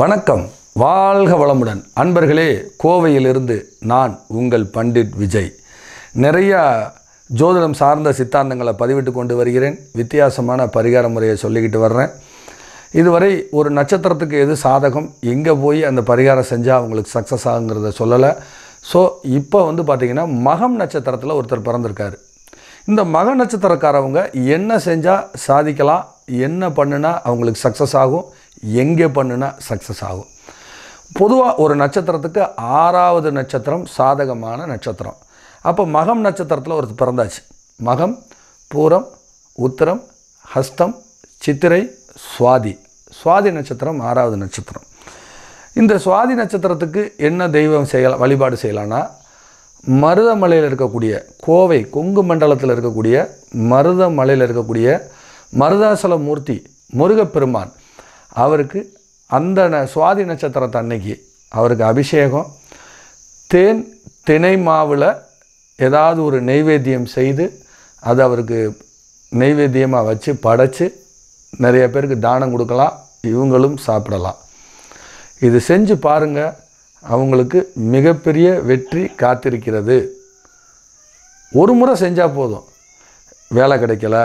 வணக்கம் வாழ்க வளமுடன் அன்பர்களே கோவையிலிருந்து நான் உங்கள் பண்டிட் விஜய் நிறையா ஜோதிடம் சார்ந்த சித்தாந்தங்களை பதிவிட்டு கொண்டு வருகிறேன் வித்தியாசமான பரிகார முறையை சொல்லிக்கிட்டு வர்றேன் இதுவரை ஒரு நட்சத்திரத்துக்கு எது சாதகம் எங்கே போய் அந்த பரிகாரம் செஞ்சால் அவங்களுக்கு சக்ஸஸ் ஆகுங்கிறத சொல்லலை ஸோ இப்போ வந்து பார்த்திங்கன்னா மகம் நட்சத்திரத்தில் ஒருத்தர் பிறந்திருக்கார் இந்த மக நட்சத்திரக்காரவங்க என்ன செஞ்சால் சாதிக்கலாம் என்ன பண்ணுனா அவங்களுக்கு சக்ஸஸ் ஆகும் எங்கே பண்ணுனா சக்ஸஸ் ஆகும் பொதுவாக ஒரு நட்சத்திரத்துக்கு ஆறாவது நட்சத்திரம் சாதகமான நட்சத்திரம் அப்போ மகம் நட்சத்திரத்தில் ஒரு பிறந்தாச்சு மகம் பூரம் உத்திரம் ஹஸ்தம் சித்திரை சுவாதி சுவாதி நட்சத்திரம் ஆறாவது நட்சத்திரம் இந்த சுவாதி நட்சத்திரத்துக்கு என்ன தெய்வம் செய்யலாம் வழிபாடு செய்யலான்னா மருதமலையில் இருக்கக்கூடிய கோவை கொங்கு மண்டலத்தில் இருக்கக்கூடிய மருதமலையில் இருக்கக்கூடிய மருதாசல மூர்த்தி முருகப்பெருமான் அவருக்கு அந்த ந சுவாதி நட்சத்திரம் அன்னைக்கு அவருக்கு அபிஷேகம் தேன் தினை மாவில் ஏதாவது ஒரு நெய்வேத்தியம் செய்து அதை அவருக்கு நெய்வேத்தியமாக வச்சு படைச்சு நிறைய பேருக்கு தானம் கொடுக்கலாம் இவங்களும் சாப்பிடலாம் இது செஞ்சு பாருங்கள் அவங்களுக்கு மிகப்பெரிய வெற்றி காத்திருக்கிறது ஒரு முறை செஞ்சால் போதும் வேலை கிடைக்கல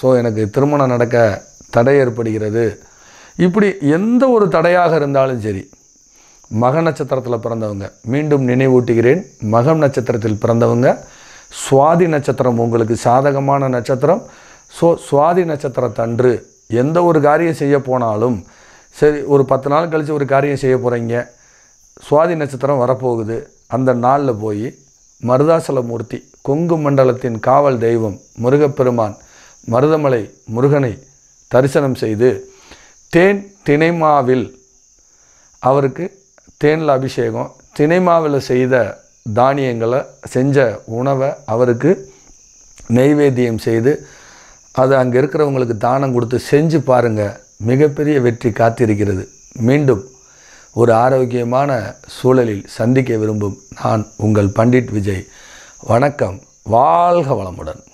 ஸோ எனக்கு திருமணம் நடக்க தடை ஏற்படுகிறது இப்படி எந்த ஒரு தடையாக இருந்தாலும் சரி மக நட்சத்திரத்தில் பிறந்தவங்க மீண்டும் நினைவூட்டுகிறேன் மகம் நட்சத்திரத்தில் பிறந்தவங்க சுவாதி நட்சத்திரம் உங்களுக்கு சாதகமான நட்சத்திரம் ஸோ சுவாதி நட்சத்திரத்தன்று எந்த ஒரு காரியம் செய்ய போனாலும் சரி ஒரு பத்து நாள் கழித்து ஒரு காரியம் செய்ய போகிறீங்க சுவாதி நட்சத்திரம் வரப்போகுது அந்த நாளில் போய் மருதாசலமூர்த்தி கொங்கு மண்டலத்தின் காவல் தெய்வம் முருகப்பெருமான் மருதமலை முருகனை தரிசனம் செய்து தேன் தினைமாவில் அவருக்கு தேனில் அபிஷேகம் தினைமாவில் செய்த தானியங்களை செஞ்ச உணவை அவருக்கு நெய்வேத்தியம் செய்து அதை அங்கே இருக்கிறவங்களுக்கு தானம் கொடுத்து செஞ்சு பாருங்கள் மிகப்பெரிய வெற்றி காத்திருக்கிறது மீண்டும் ஒரு ஆரோக்கியமான சூழலில் சந்திக்க விரும்பும் நான் உங்கள் பண்டிட் விஜய் வணக்கம் வாழ்க வளமுடன்